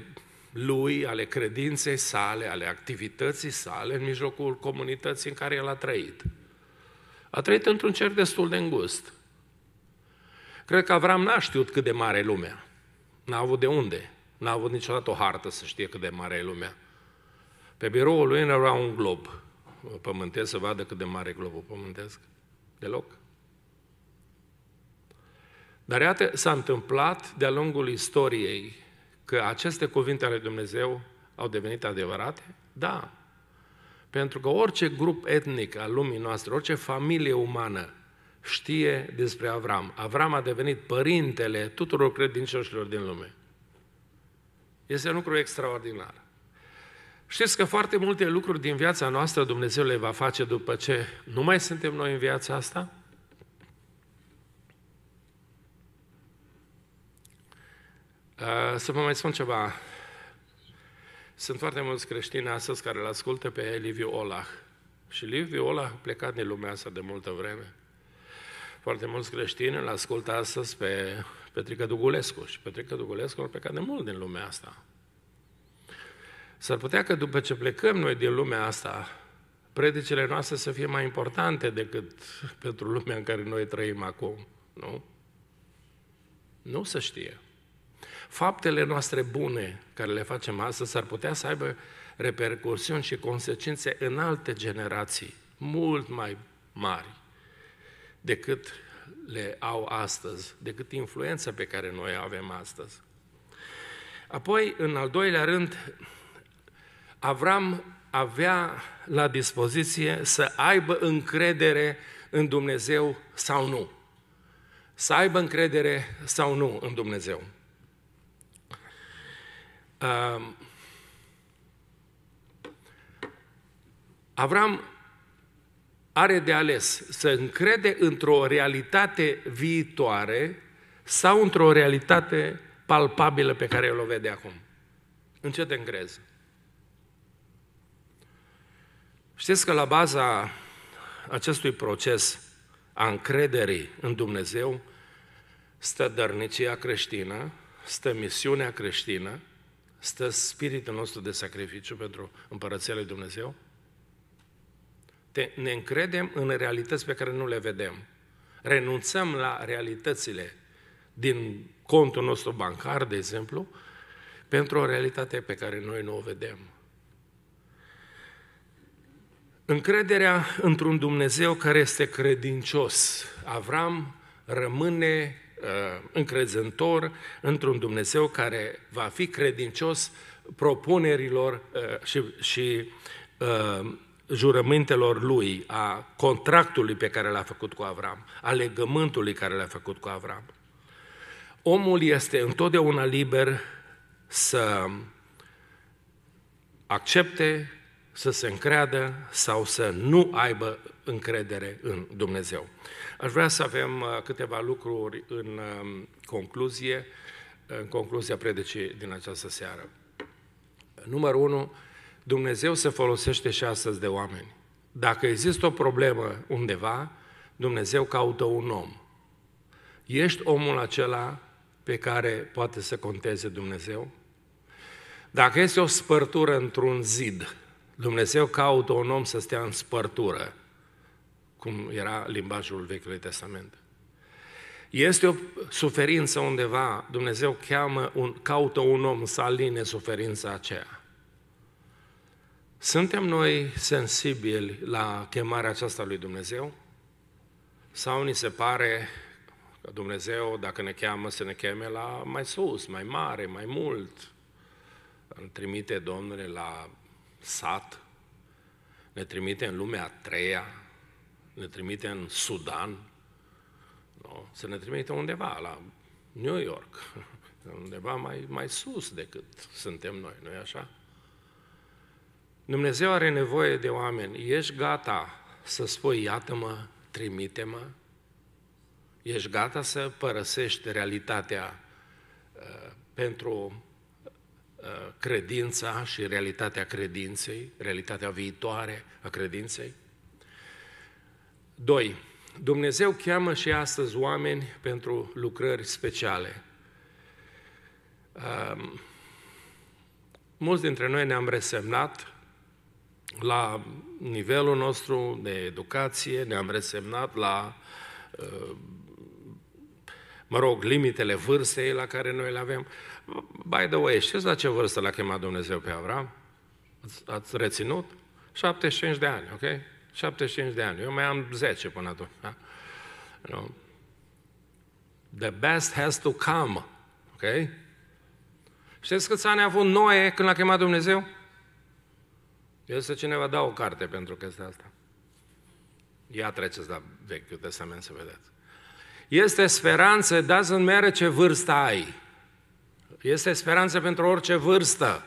lui, ale credinței sale, ale activității sale în mijlocul comunității în care el a trăit. A trăit într-un cer destul de îngust. Cred că Avram n-a știut cât de mare e lumea. N-a avut de unde. N-a avut niciodată o hartă să știe cât de mare e lumea. Pe biroul lui era un glob pământesc să vadă cât de mare e globul pământesc. Deloc. Dar iată, s-a întâmplat de-a lungul istoriei că aceste cuvinte ale Dumnezeu au devenit adevărate? Da. Pentru că orice grup etnic al lumii noastre, orice familie umană știe despre Avram. Avram a devenit părintele tuturor credincioșilor din lume. Este un lucru extraordinar. Știți că foarte multe lucruri din viața noastră Dumnezeu le va face după ce nu mai suntem noi în viața asta? Uh, să vă mai spun ceva. Sunt foarte mulți creștini astăzi care îl ascultă pe Liviu Olah. Și Liviu Olah a plecat din lumea asta de multă vreme. Foarte mulți creștini îl ascultă astăzi pe Petrică Dugulescu. Și Petrică Dugulescu a plecat de mult din lumea asta. S-ar putea că după ce plecăm noi din lumea asta, predicile noastre să fie mai importante decât pentru lumea în care noi trăim acum, nu? Nu se știe faptele noastre bune care le facem astăzi s-ar putea să aibă repercursiuni și consecințe în alte generații, mult mai mari decât le au astăzi, decât influența pe care noi o avem astăzi. Apoi, în al doilea rând, Avram avea la dispoziție să aibă încredere în Dumnezeu sau nu. Să aibă încredere sau nu în Dumnezeu. Um, Avram are de ales să încrede într-o realitate viitoare sau într-o realitate palpabilă pe care el o vede acum. În ce te încrezi? Știți că la baza acestui proces a încrederii în Dumnezeu stă dărnicia creștină, stă misiunea creștină, stă spiritul nostru de sacrificiu pentru Împărăția lui Dumnezeu? Te, ne încredem în realități pe care nu le vedem. Renunțăm la realitățile din contul nostru bancar, de exemplu, pentru o realitate pe care noi nu o vedem. Încrederea într-un Dumnezeu care este credincios. Avram rămâne Uh, încrezător într-un Dumnezeu care va fi credincios propunerilor uh, și, și uh, jurămintelor lui, a contractului pe care l-a făcut cu Avram, a legământului care l-a făcut cu Avram. Omul este întotdeauna liber să accepte să se încreadă sau să nu aibă încredere în Dumnezeu. Aș vrea să avem uh, câteva lucruri în um, concluzie, în concluzia predicii din această seară. Numărul 1. Dumnezeu se folosește și astăzi de oameni. Dacă există o problemă undeva, Dumnezeu caută un om. Ești omul acela pe care poate să conteze Dumnezeu? Dacă este o spărtură într-un zid, Dumnezeu caută un om să stea în spărtură, cum era limbajul Vechiului Testament. Este o suferință undeva, Dumnezeu cheamă un, caută un om să aline suferința aceea. Suntem noi sensibili la chemarea aceasta lui Dumnezeu? Sau ni se pare că Dumnezeu, dacă ne cheamă, să ne cheme la mai sus, mai mare, mai mult? Îl trimite Domnule la sat, ne trimite în lumea a treia, ne trimite în Sudan, nu? să ne trimite undeva la New York, undeva mai, mai sus decât suntem noi, nu-i așa? Dumnezeu are nevoie de oameni. Ești gata să spui, iată-mă, trimite-mă? Ești gata să părăsești realitatea uh, pentru credința și realitatea credinței, realitatea viitoare a credinței. 2. Dumnezeu cheamă și astăzi oameni pentru lucrări speciale. Um, mulți dintre noi ne-am resemnat la nivelul nostru de educație, ne-am resemnat la, uh, mă rog, limitele vârstei la care noi le avem. Uh, By the way, știți la ce vârstă l-a chemat Dumnezeu pe Avram? Ați, ați reținut? 75 de ani, ok? 75 de ani. Eu mai am 10 până atunci. Da? No. The best has to come. Ok? Știți câți ani a avut Noe când l-a chemat Dumnezeu? Eu să cineva dau o carte pentru chestia asta. Ia treceți la Vechiul Testament să vedeți. Este speranță, doesn't matter ce vârstă ai. Este speranță pentru orice vârstă.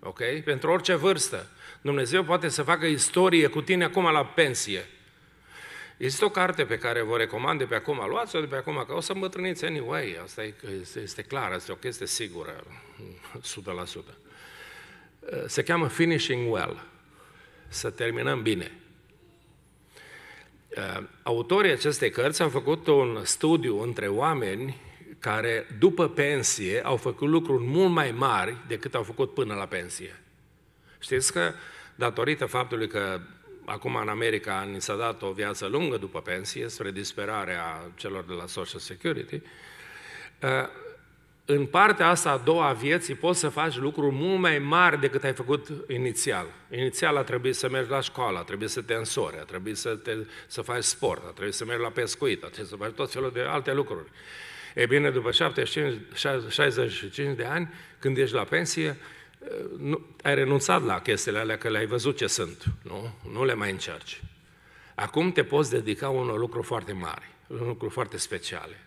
Ok? Pentru orice vârstă. Dumnezeu poate să facă istorie cu tine acum la pensie. Este o carte pe care vă recomand de pe acum, luați-o de pe acum, că o să îmbătrâniți anyway, asta este, este clar, asta e o chestie sigură, 100%. Se cheamă Finishing Well, să terminăm bine. Autorii acestei cărți au făcut un studiu între oameni care după pensie au făcut lucruri mult mai mari decât au făcut până la pensie. Știți că datorită faptului că acum în America ni s-a dat o viață lungă după pensie, spre disperarea celor de la Social Security, ă, în partea asta a doua a vieții poți să faci lucruri mult mai mari decât ai făcut inițial. Inițial a trebuit să mergi la școală, a trebuit să te însori, a trebuit să, te, să faci sport, a trebuit să mergi la pescuit, a trebuit să faci tot felul de alte lucruri. E bine, după 75, 65 de ani, când ești la pensie, nu, ai renunțat la chestiile alea, că le-ai văzut ce sunt, nu? Nu le mai încerci. Acum te poți dedica unor lucruri foarte mari, unor lucruri foarte speciale.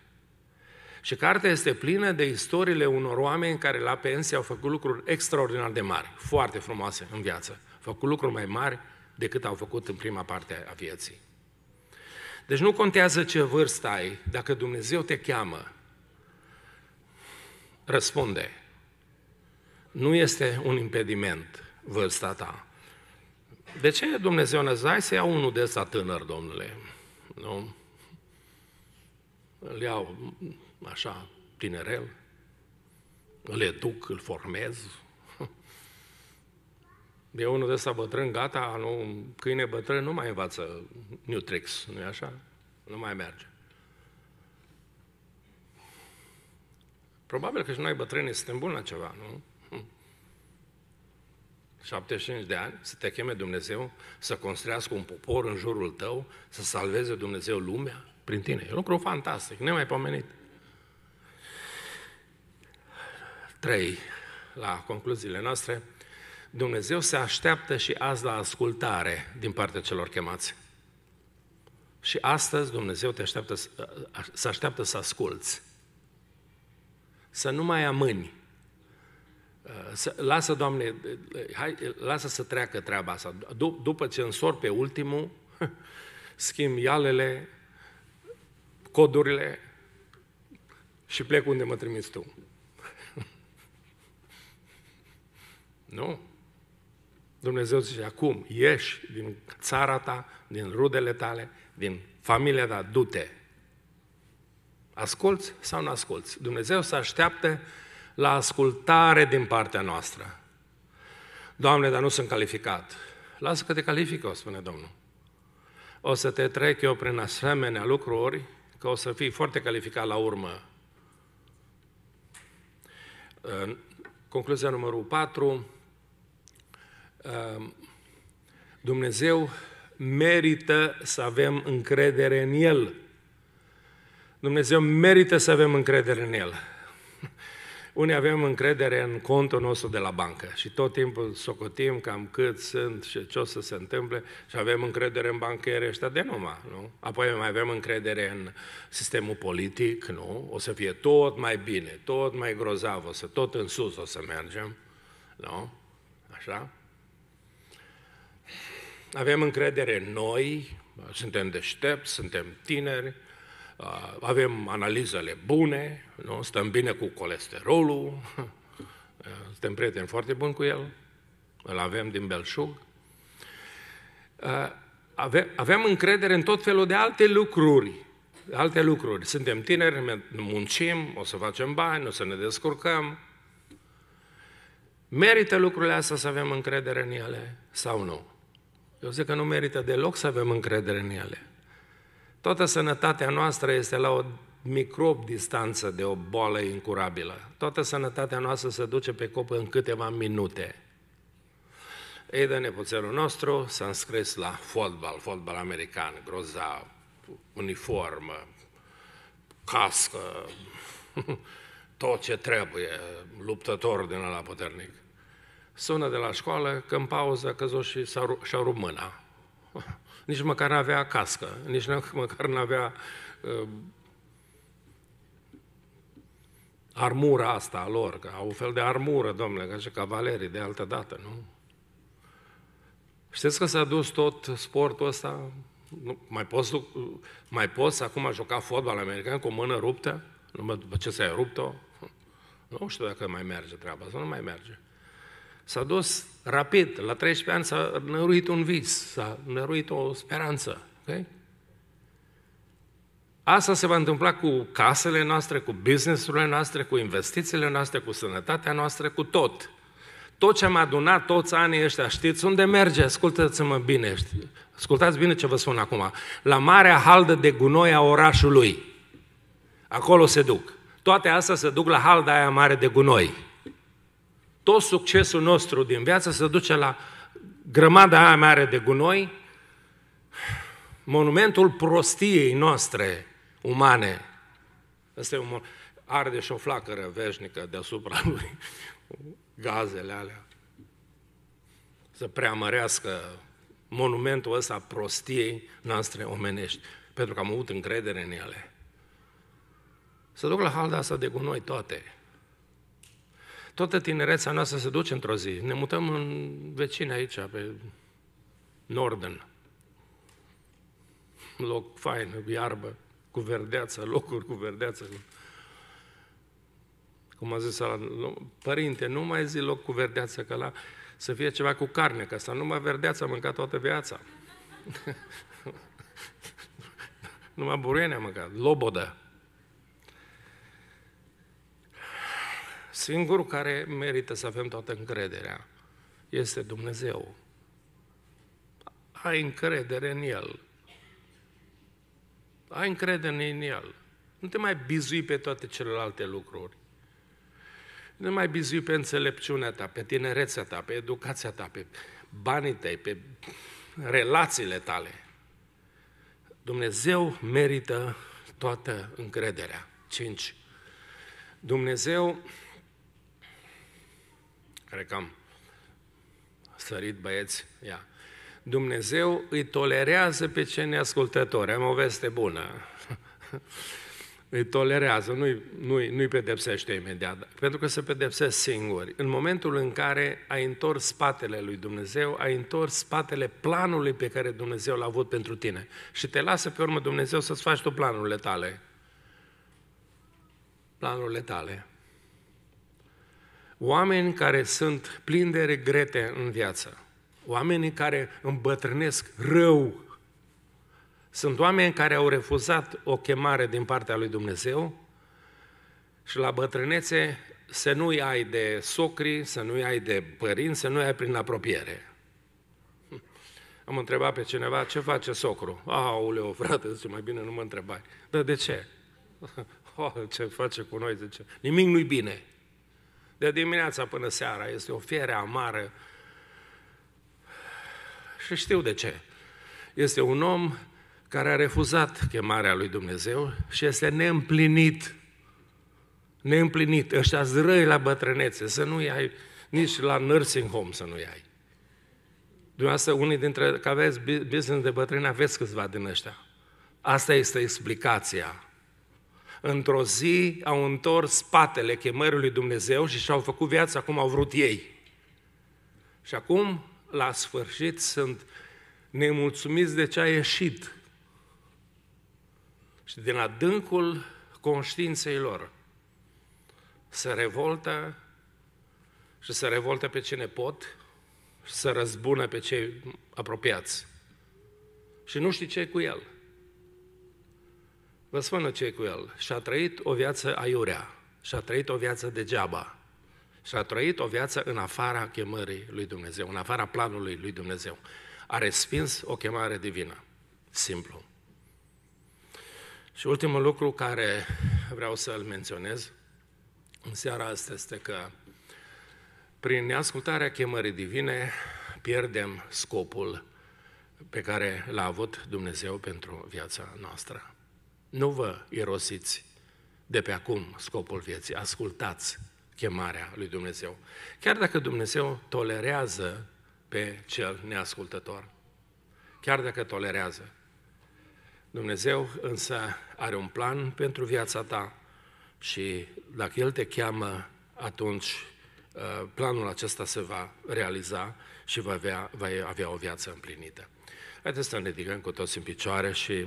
Și cartea este plină de istoriile unor oameni care la pensie au făcut lucruri extraordinar de mari, foarte frumoase în viață. Au făcut lucruri mai mari decât au făcut în prima parte a vieții. Deci nu contează ce vârstă ai, dacă Dumnezeu te cheamă, răspunde. Nu este un impediment vârsta ta. De ce Dumnezeu ne zai să iau unul de ăsta tânăr, domnule? Nu? Îl iau așa, tinerel, îl educ, îl formez, E unul de ăsta bătrân, gata, nu, câine bătrân nu mai învață tricks, nu e așa? Nu mai merge. Probabil că și noi bătrânii suntem buni la ceva, nu? 75 hm. de ani, să te cheme Dumnezeu, să construiască un popor în jurul tău, să salveze Dumnezeu lumea prin tine. E un lucru fantastic, nemaipomenit. Trei, la concluziile noastre, Dumnezeu se așteaptă și azi la ascultare din partea celor chemați. Și astăzi Dumnezeu te așteaptă, se așteaptă să asculți. Să nu mai amâni. Să, lasă, Doamne, hai, lasă să treacă treaba asta. După ce însor pe ultimul, schimb ialele, codurile și plec unde mă trimiți tu. nu? Dumnezeu zice, acum ieși din țara ta, din rudele tale, din familia ta, du-te. Asculți sau nu asculți? Dumnezeu se așteaptă la ascultare din partea noastră. Doamne, dar nu sunt calificat. Lasă că te califică, o spune Domnul. O să te trec eu prin asemenea lucruri, că o să fii foarte calificat la urmă. Concluzia numărul 4, Ehm, Dumnezeu merită să avem încredere în El. Dumnezeu merită să avem încredere în El. Unii avem încredere în contul nostru de la bancă și tot timpul socotim cam cât sunt și ce o să se întâmple și avem încredere în bancheri ăștia de numai, nu? Apoi mai avem încredere în sistemul politic, nu? O să fie tot mai bine, tot mai grozav, o să tot în sus o să mergem, nu? Așa? avem încredere în noi, suntem deștepți, suntem tineri, uh, avem analizele bune, nu? stăm bine cu colesterolul, suntem prieteni foarte buni cu el, îl avem din belșug. Uh, avem, avem încredere în tot felul de alte lucruri. Alte lucruri. Suntem tineri, muncim, o să facem bani, o să ne descurcăm. Merită lucrurile astea să avem încredere în ele sau nu? Eu zic că nu merită deloc să avem încredere în ele. Toată sănătatea noastră este la o microb distanță de o boală incurabilă. Toată sănătatea noastră se duce pe copă în câteva minute. Ei de nepoțelul nostru s-a înscris la fotbal, fotbal american, grozav, uniformă, cască, tot ce trebuie, luptător din la puternic sună de la școală, că în pauză căzut și și-a rupt mâna. Nici măcar n-avea cască, nici măcar n-avea uh, armura asta a lor, că au un fel de armură, domnule, ca și cavalerii de altă dată, nu? Știți că s-a dus tot sportul ăsta? Nu, mai, poți, mai poți acum juca fotbal american cu o mână ruptă? Numai după ce s-ai rupt-o? Nu știu dacă mai merge treaba sau nu mai merge. S-a dus rapid, la 13 ani s-a năruit un vis, s-a năruit o speranță. Okay? Asta se va întâmpla cu casele noastre, cu businessurile noastre, cu investițiile noastre, cu sănătatea noastră, cu tot. Tot ce am adunat toți anii ăștia, știți unde merge? Ascultați-mă bine, ascultați bine ce vă spun acum. La marea haldă de gunoi a orașului. Acolo se duc. Toate astea se duc la halda aia mare de gunoi. Tot succesul nostru din viață se duce la grămada aia mare de gunoi, monumentul prostiei noastre umane. Asta e un arde și o flacără veșnică deasupra lui, gazele alea. Să preamărească monumentul ăsta prostiei noastre omenești, pentru că am avut încredere în ele. Să duc la halda asta de gunoi toate. Toată tinerețea noastră se duce într-o zi. Ne mutăm în vecine aici, pe Norden. Loc fain, iarbă, cu verdeață, locuri cu verdeață. Cum a zis ala, părinte, nu mai zi loc cu verdeață, că la să fie ceva cu carne, că asta numai verdeață a mâncat toată viața. numai buruiene a mâncat, lobodă. Singurul care merită să avem toată încrederea este Dumnezeu. Ai încredere în El. Ai încredere în El. Nu te mai bizui pe toate celelalte lucruri. Nu te mai bizui pe înțelepciunea ta, pe tinerețea ta, pe educația ta, pe banii tăi, pe relațiile tale. Dumnezeu merită toată încrederea. 5. Dumnezeu Cred că am sărit băieți. Ia. Dumnezeu îi tolerează pe cei neascultători. Am o veste bună. îi tolerează, nu-i, nu-i, nu-i pedepsește imediat, pentru că se pedepsesc singuri. În momentul în care ai întors spatele lui Dumnezeu, ai întors spatele planului pe care Dumnezeu l-a avut pentru tine și te lasă pe urmă Dumnezeu să-ți faci tu planurile tale. Planurile tale oameni care sunt plini de regrete în viață, oamenii care îmbătrânesc rău, sunt oameni care au refuzat o chemare din partea lui Dumnezeu și la bătrânețe să nu-i ai de socri, să nu-i ai de părinți, să nu-i ai prin apropiere. Hm. Am întrebat pe cineva, ce face socru? Aoleu, frate, zice, mai bine nu mă întrebai. Dar de ce? Oh, ce face cu noi, zice, nimic nu-i bine de dimineața până seara. Este o fiere amară. Și știu de ce. Este un om care a refuzat chemarea lui Dumnezeu și este neîmplinit. Neîmplinit. Ăștia zrăi la bătrânețe, să nu-i ai nici la nursing home să nu-i ai. Dumneavoastră, unii dintre că aveți business de bătrâni, aveți câțiva din ăștia. Asta este explicația într-o zi au întors spatele chemării lui Dumnezeu și și-au făcut viața cum au vrut ei. Și acum, la sfârșit, sunt nemulțumiți de ce a ieșit. Și din adâncul conștiinței lor se revoltă și se revoltă pe cine pot și se răzbună pe cei apropiați. Și nu știi ce e cu el. Vă spun ce cu el. Și-a trăit o viață aiurea, și-a trăit o viață degeaba, și-a trăit o viață în afara chemării lui Dumnezeu, în afara planului lui Dumnezeu. A respins o chemare divină. Simplu. Și ultimul lucru care vreau să-l menționez în seara asta este că prin neascultarea chemării divine pierdem scopul pe care l-a avut Dumnezeu pentru viața noastră. Nu vă irosiți de pe acum scopul vieții, ascultați chemarea lui Dumnezeu. Chiar dacă Dumnezeu tolerează pe cel neascultător, chiar dacă tolerează, Dumnezeu însă are un plan pentru viața ta și dacă El te cheamă, atunci uh, planul acesta se va realiza și va avea, va avea o viață împlinită. Haideți să ne ridicăm cu toți în picioare și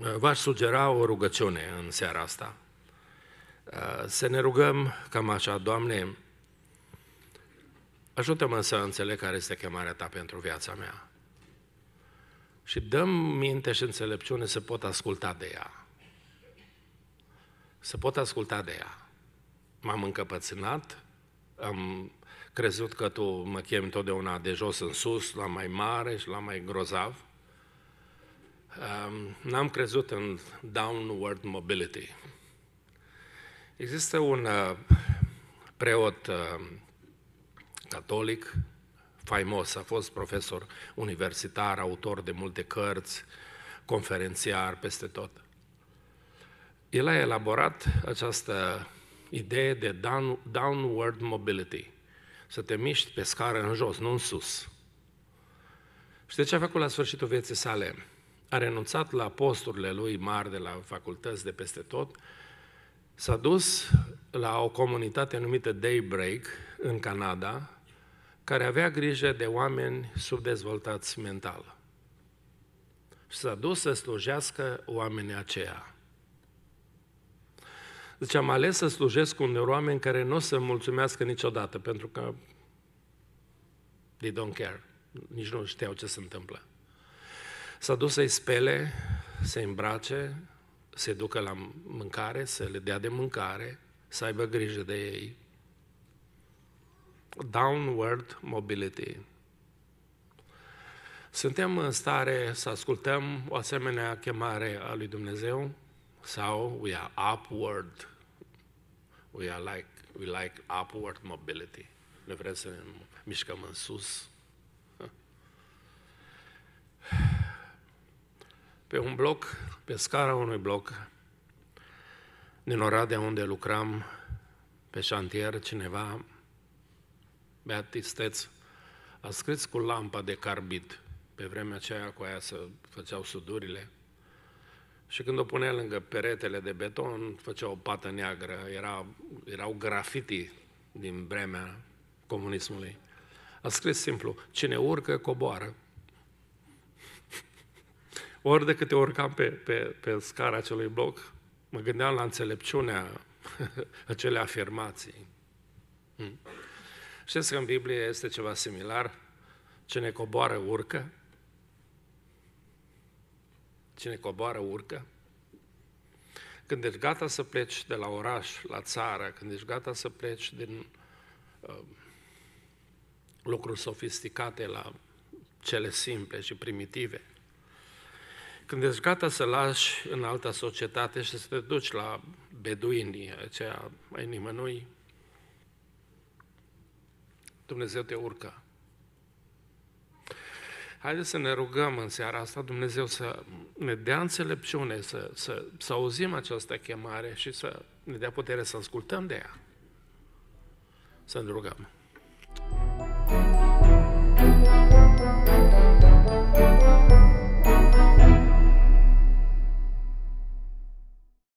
v-aș sugera o rugăciune în seara asta. Uh, să ne rugăm cam așa, Doamne, ajută-mă să înțeleg care este chemarea Ta pentru viața mea. Și dăm minte și înțelepciune să pot asculta de ea. Să pot asculta de ea. M-am încăpățânat, am crezut că Tu mă chemi întotdeauna de jos în sus, la mai mare și la mai grozav, Um, n-am crezut în downward mobility. Există un uh, preot uh, catolic faimos, a fost profesor universitar, autor de multe cărți, conferențiar peste tot. El a elaborat această idee de down, downward mobility, să te miști pe scară în jos, nu în sus. Și de ce a făcut la sfârșitul vieții sale? a renunțat la posturile lui mari de la facultăți de peste tot, s-a dus la o comunitate numită Daybreak în Canada, care avea grijă de oameni subdezvoltați mental. Și s-a dus să slujească oamenii aceia. Deci am ales să slujesc unor oameni care nu o să mulțumească niciodată, pentru că they don't care, nici nu știau ce se întâmplă. S-a dus să-i spele, să îmbrace, să ducă la mâncare, să le dea de mâncare, să aibă grijă de ei. Downward mobility. Suntem în stare să ascultăm o asemenea chemare a lui Dumnezeu sau we are upward, we are like, we like upward mobility. Ne vrem să ne mișcăm în sus, pe un bloc, pe scara unui bloc, din Oradea unde lucram, pe șantier, cineva, Beatisteț, a scris cu lampa de carbid, pe vremea aceea cu aia să făceau sudurile, și când o punea lângă peretele de beton, făcea o pată neagră, era, erau grafiti din vremea comunismului. A scris simplu, cine urcă, coboară. Ori de câte urcam pe, pe, pe scara acelui bloc, mă gândeam la înțelepciunea acelei afirmații. Hmm. Știți că în Biblie este ceva similar? Cine coboară, urcă. Cine coboară, urcă. Când ești gata să pleci de la oraș, la țară, când ești gata să pleci din uh, lucruri sofisticate la cele simple și primitive, când ești gata să lași în alta societate și să te duci la beduini, aceea ai nimănui, Dumnezeu te urcă. Haideți să ne rugăm în seara asta, Dumnezeu să ne dea înțelepciune, să, să, să auzim această chemare și să ne dea putere să ascultăm de ea. Să ne rugăm.